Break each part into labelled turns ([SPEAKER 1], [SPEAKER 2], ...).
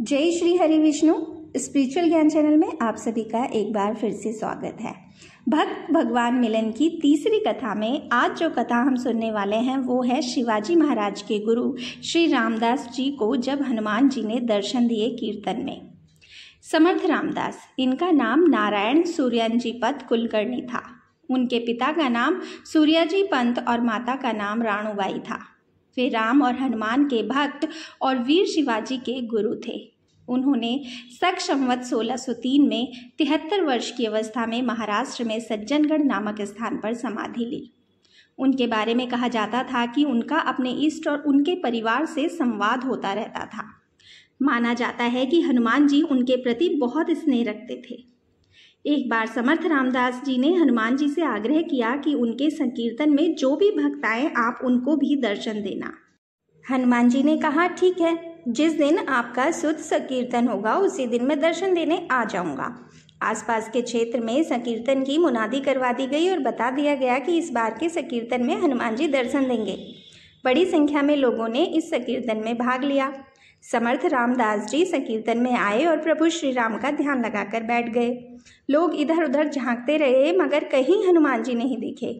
[SPEAKER 1] जय श्री हरि विष्णु स्पिरिचुअल ज्ञान चैनल में आप सभी का एक बार फिर से स्वागत है भक्त भगवान मिलन की तीसरी कथा में आज जो कथा हम सुनने वाले हैं वो है शिवाजी महाराज के गुरु श्री रामदास जी को जब हनुमान जी ने दर्शन दिए कीर्तन में समर्थ रामदास इनका नाम नारायण सूर्यजी पत कुलकर्णी था उनके पिता का नाम सूर्याजी पंत और माता का नाम राणूबाई था वे राम और हनुमान के भक्त और वीर शिवाजी के गुरु थे उन्होंने सख संवत 1603 में तिहत्तर वर्ष की अवस्था में महाराष्ट्र में सज्जनगढ़ नामक स्थान पर समाधि ली उनके बारे में कहा जाता था कि उनका अपने इष्ट और उनके परिवार से संवाद होता रहता था माना जाता है कि हनुमान जी उनके प्रति बहुत स्नेह रखते थे एक बार समर्थ रामदास जी ने हनुमान जी से आग्रह किया कि उनके संकीर्तन में जो भी भक्त आए आप उनको भी दर्शन देना हनुमान जी ने कहा ठीक है जिस दिन आपका शुद्ध संकीर्तन होगा उसी दिन मैं दर्शन देने आ जाऊंगा आसपास के क्षेत्र में संकीर्तन की मुनादी करवा दी गई और बता दिया गया कि इस बार के संकीर्तन में हनुमान जी दर्शन देंगे बड़ी संख्या में लोगों ने इस संकीर्तन में भाग लिया समर्थ रामदास जी संकीर्तन में आए और प्रभु श्री राम का ध्यान लगाकर बैठ गए लोग इधर उधर झांकते रहे मगर कहीं हनुमान जी नहीं दिखे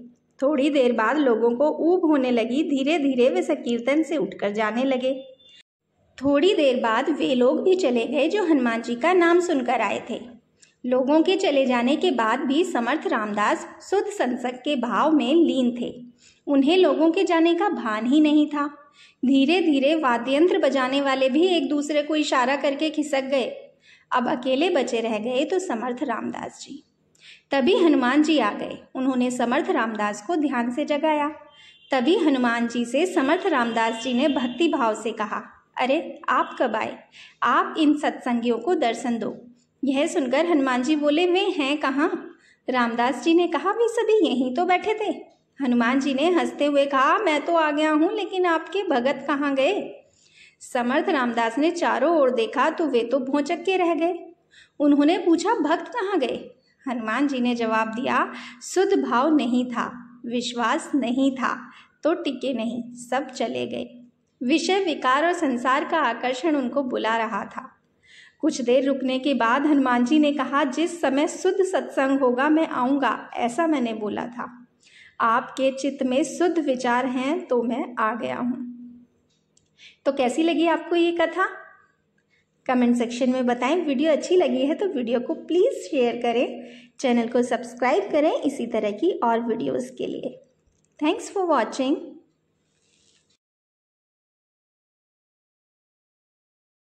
[SPEAKER 1] थोड़ी देर बाद लोगों को ऊब होने लगी धीरे धीरे वे संकीर्तन से उठकर जाने लगे थोड़ी देर बाद वे लोग भी चले गए जो हनुमान जी का नाम सुनकर आए थे लोगों के चले जाने के बाद भी समर्थ रामदास शुद्ध संसक के भाव में लीन थे उन्हें लोगों के जाने का भान ही नहीं था धीरे धीरे वाद्यंत्र बजाने वाले भी एक दूसरे को इशारा करके खिसक गए अब अकेले बचे रह गए तो समर्थ रामदास जी तभी हनुमान जी आ गए उन्होंने समर्थ रामदास को ध्यान से जगाया तभी हनुमान जी से समर्थ रामदास जी ने भक्ति भाव से कहा अरे आप कब आए आप इन सत्संगियों को दर्शन दो यह सुनकर हनुमान जी बोले वे हैं कहाँ रामदास जी ने कहा वे सभी यहीं तो बैठे थे हनुमान जी ने हंसते हुए कहा मैं तो आ गया हूँ लेकिन आपके भगत कहाँ गए समर्थ रामदास ने चारों ओर देखा तो वे तो भोचक के रह गए उन्होंने पूछा भक्त कहाँ गए हनुमान जी ने जवाब दिया शुद्ध भाव नहीं था विश्वास नहीं था तो टिके नहीं सब चले गए विषय विकार और संसार का आकर्षण उनको बुला रहा था कुछ देर रुकने के बाद हनुमान जी ने कहा जिस समय शुद्ध सत्संग होगा मैं आऊँगा ऐसा मैंने बोला था आपके चित्त में शुद्ध विचार हैं तो मैं आ गया हूँ तो कैसी लगी आपको ये कथा कमेंट सेक्शन में बताएं वीडियो अच्छी लगी है तो वीडियो को प्लीज़ शेयर करें चैनल को सब्सक्राइब करें इसी तरह की और वीडियोस के लिए थैंक्स फॉर वॉचिंग